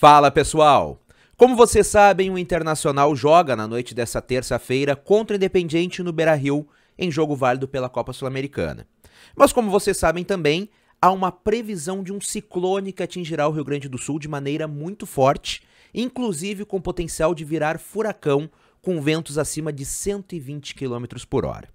Fala pessoal! Como vocês sabem, o Internacional joga na noite dessa terça-feira contra o Independiente no Beira Rio, em jogo válido pela Copa Sul-Americana. Mas como vocês sabem também, há uma previsão de um ciclone que atingirá o Rio Grande do Sul de maneira muito forte, inclusive com potencial de virar furacão com ventos acima de 120 km por hora.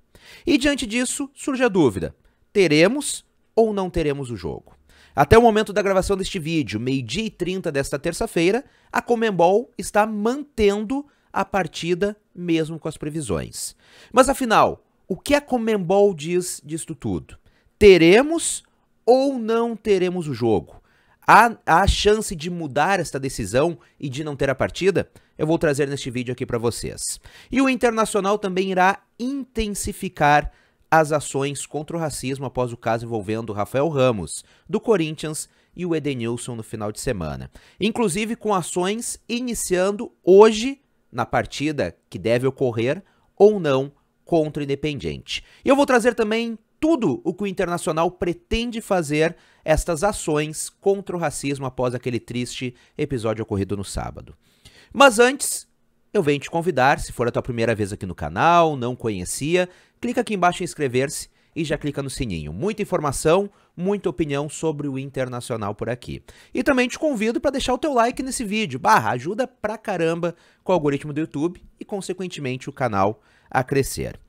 E diante disso, surge a dúvida: teremos ou não teremos o jogo? Até o momento da gravação deste vídeo, meio-dia e 30 desta terça-feira, a Comembol está mantendo a partida mesmo com as previsões. Mas afinal, o que a Comembol diz disto tudo? Teremos ou não teremos o jogo? Há, há chance de mudar esta decisão e de não ter a partida? Eu vou trazer neste vídeo aqui para vocês. E o Internacional também irá intensificar as ações contra o racismo após o caso envolvendo Rafael Ramos, do Corinthians, e o Edenilson no final de semana. Inclusive com ações iniciando hoje na partida que deve ocorrer ou não contra o Independente. E eu vou trazer também tudo o que o Internacional pretende fazer estas ações contra o racismo após aquele triste episódio ocorrido no sábado. Mas antes, eu venho te convidar, se for a tua primeira vez aqui no canal, não conhecia, clica aqui embaixo em inscrever-se e já clica no sininho. Muita informação, muita opinião sobre o internacional por aqui. E também te convido para deixar o teu like nesse vídeo. Barra, ajuda pra caramba com o algoritmo do YouTube e, consequentemente, o canal a crescer.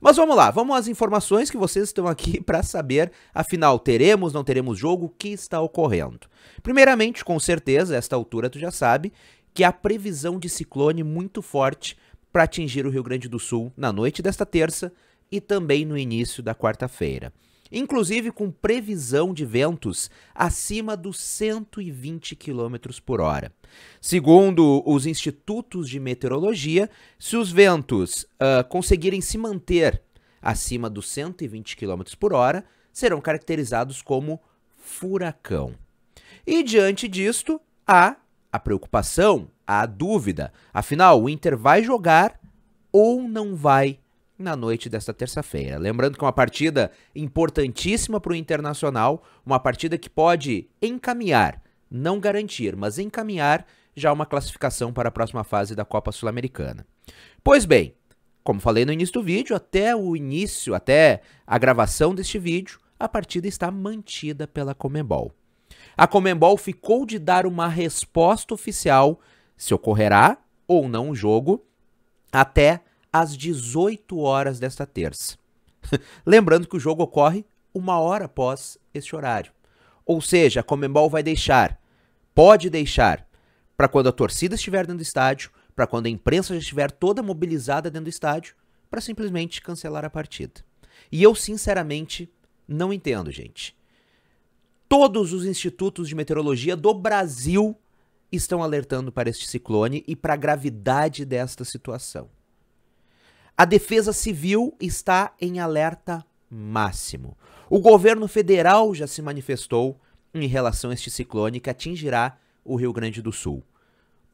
Mas vamos lá, vamos às informações que vocês estão aqui para saber, afinal, teremos, não teremos jogo, o que está ocorrendo. Primeiramente, com certeza, a esta altura tu já sabe, que há previsão de ciclone muito forte para atingir o Rio Grande do Sul na noite desta terça e também no início da quarta-feira, inclusive com previsão de ventos acima dos 120 km por hora. Segundo os institutos de meteorologia, se os ventos uh, conseguirem se manter acima dos 120 km por hora, serão caracterizados como furacão. E diante disto, há a preocupação, há a dúvida. Afinal, o Inter vai jogar ou não vai na noite desta terça-feira. Lembrando que é uma partida importantíssima para o Internacional, uma partida que pode encaminhar, não garantir, mas encaminhar já uma classificação para a próxima fase da Copa Sul-Americana. Pois bem, como falei no início do vídeo, até o início, até a gravação deste vídeo, a partida está mantida pela Comembol. A Comembol ficou de dar uma resposta oficial se ocorrerá ou não o jogo até às 18 horas desta terça. Lembrando que o jogo ocorre uma hora após este horário. Ou seja, a Comembol vai deixar, pode deixar, para quando a torcida estiver dentro do estádio, para quando a imprensa já estiver toda mobilizada dentro do estádio, para simplesmente cancelar a partida. E eu, sinceramente, não entendo, gente. Todos os institutos de meteorologia do Brasil estão alertando para este ciclone e para a gravidade desta situação. A defesa civil está em alerta máximo. O governo federal já se manifestou em relação a este ciclone que atingirá o Rio Grande do Sul.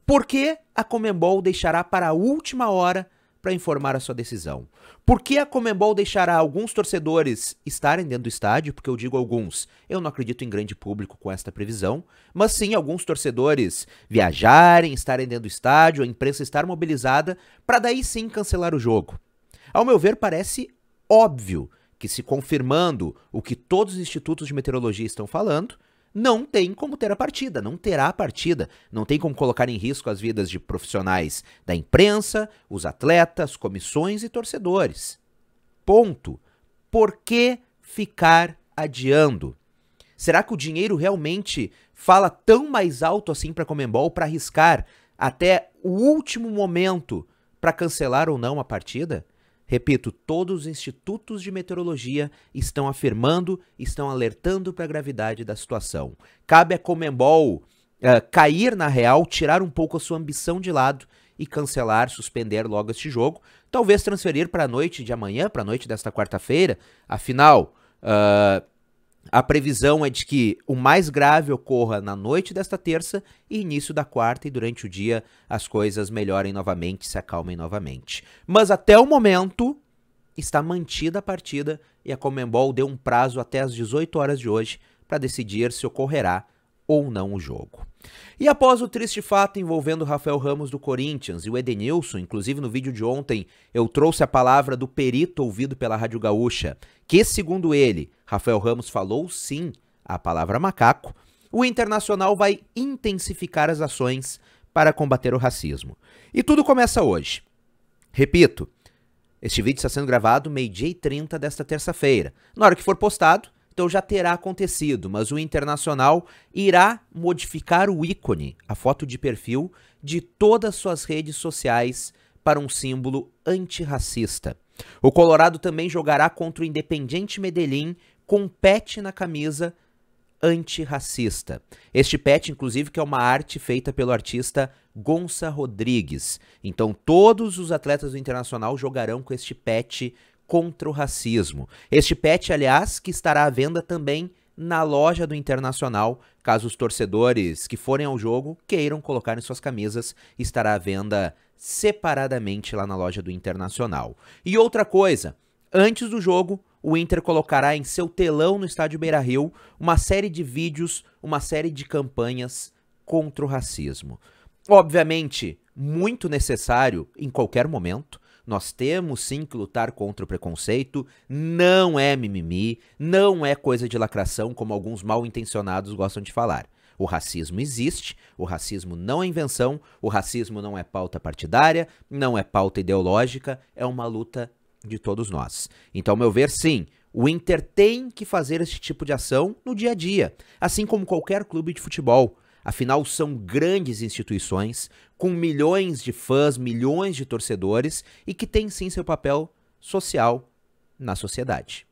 Por que a Comembol deixará para a última hora para informar a sua decisão. Por que a Comembol deixará alguns torcedores estarem dentro do estádio? Porque eu digo alguns, eu não acredito em grande público com esta previsão, mas sim alguns torcedores viajarem, estarem dentro do estádio, a imprensa estar mobilizada para daí sim cancelar o jogo. Ao meu ver, parece óbvio que se confirmando o que todos os institutos de meteorologia estão falando, não tem como ter a partida, não terá a partida. Não tem como colocar em risco as vidas de profissionais da imprensa, os atletas, comissões e torcedores. Ponto. Por que ficar adiando? Será que o dinheiro realmente fala tão mais alto assim para Comembol para arriscar até o último momento para cancelar ou não a partida? Repito, todos os institutos de meteorologia estão afirmando, estão alertando para a gravidade da situação. Cabe a Comembol uh, cair na real, tirar um pouco a sua ambição de lado e cancelar, suspender logo este jogo. Talvez transferir para a noite de amanhã, para a noite desta quarta-feira. Afinal, uh, a previsão é de que o mais grave ocorra na noite desta terça e início da quarta, e durante o dia as coisas melhorem novamente, se acalmem novamente. Mas até o momento está mantida a partida e a Comembol deu um prazo até as 18 horas de hoje para decidir se ocorrerá ou não o jogo. E após o triste fato envolvendo Rafael Ramos do Corinthians e o Edenilson, inclusive no vídeo de ontem, eu trouxe a palavra do perito ouvido pela Rádio Gaúcha, que, segundo ele, Rafael Ramos falou sim a palavra macaco, o Internacional vai intensificar as ações para combater o racismo. E tudo começa hoje. Repito, este vídeo está sendo gravado meio-dia e 30 desta terça-feira. Na hora que for postado, então já terá acontecido, mas o Internacional irá modificar o ícone, a foto de perfil, de todas suas redes sociais para um símbolo antirracista. O Colorado também jogará contra o Independiente Medellín com pet na camisa antirracista. Este pet, inclusive, que é uma arte feita pelo artista Gonça Rodrigues. Então, todos os atletas do Internacional jogarão com este pet contra o racismo. Este pet, aliás, que estará à venda também na loja do Internacional, caso os torcedores que forem ao jogo queiram colocar em suas camisas, estará à venda separadamente lá na loja do Internacional. E outra coisa, antes do jogo, o Inter colocará em seu telão no estádio Beira-Rio uma série de vídeos, uma série de campanhas contra o racismo. Obviamente, muito necessário em qualquer momento, nós temos sim que lutar contra o preconceito, não é mimimi, não é coisa de lacração, como alguns mal intencionados gostam de falar. O racismo existe, o racismo não é invenção, o racismo não é pauta partidária, não é pauta ideológica, é uma luta de todos nós. Então, ao meu ver, sim, o Inter tem que fazer esse tipo de ação no dia a dia, assim como qualquer clube de futebol. Afinal, são grandes instituições, com milhões de fãs, milhões de torcedores e que têm sim seu papel social na sociedade.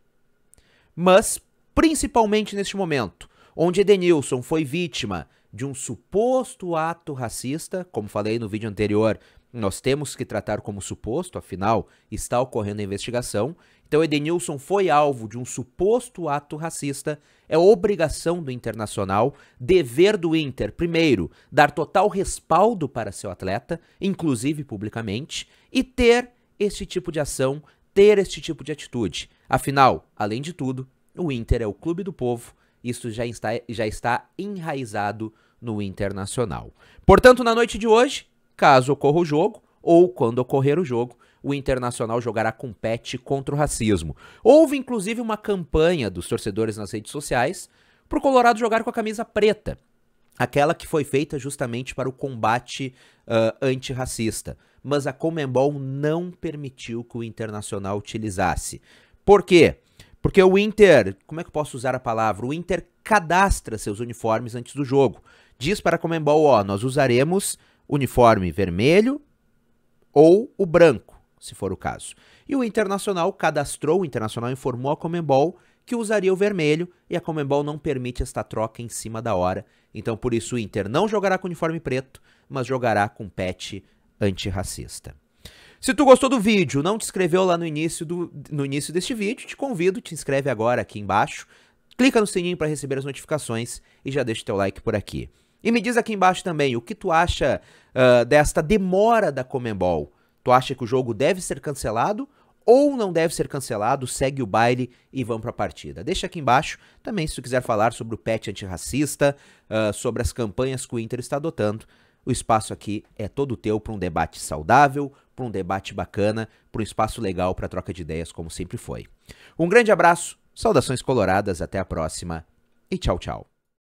Mas, principalmente neste momento, onde Edenilson foi vítima de um suposto ato racista, como falei no vídeo anterior, nós temos que tratar como suposto, afinal, está ocorrendo a investigação, então, Edenilson foi alvo de um suposto ato racista. É obrigação do internacional, dever do Inter, primeiro, dar total respaldo para seu atleta, inclusive publicamente, e ter este tipo de ação, ter este tipo de atitude. Afinal, além de tudo, o Inter é o clube do povo, isso já está, já está enraizado no internacional. Portanto, na noite de hoje, caso ocorra o jogo, ou quando ocorrer o jogo, o Internacional jogará com PET contra o racismo. Houve inclusive uma campanha dos torcedores nas redes sociais para o Colorado jogar com a camisa preta, aquela que foi feita justamente para o combate uh, antirracista. Mas a Comembol não permitiu que o Internacional utilizasse. Por quê? Porque o Inter, como é que eu posso usar a palavra? O Inter cadastra seus uniformes antes do jogo. Diz para a Comembol, ó, nós usaremos uniforme vermelho ou o branco se for o caso. E o Internacional cadastrou, o Internacional informou a Comembol que usaria o vermelho e a Comembol não permite esta troca em cima da hora. Então, por isso, o Inter não jogará com uniforme preto, mas jogará com pet antirracista. Se tu gostou do vídeo, não te inscreveu lá no início, do, no início deste vídeo, te convido, te inscreve agora aqui embaixo, clica no sininho para receber as notificações e já deixa teu like por aqui. E me diz aqui embaixo também o que tu acha uh, desta demora da Comembol Tu acha que o jogo deve ser cancelado ou não deve ser cancelado, segue o baile e vamos para a partida. Deixa aqui embaixo também se tu quiser falar sobre o patch antirracista, uh, sobre as campanhas que o Inter está adotando. O espaço aqui é todo teu para um debate saudável, para um debate bacana, para um espaço legal para troca de ideias, como sempre foi. Um grande abraço, saudações coloradas, até a próxima e tchau, tchau.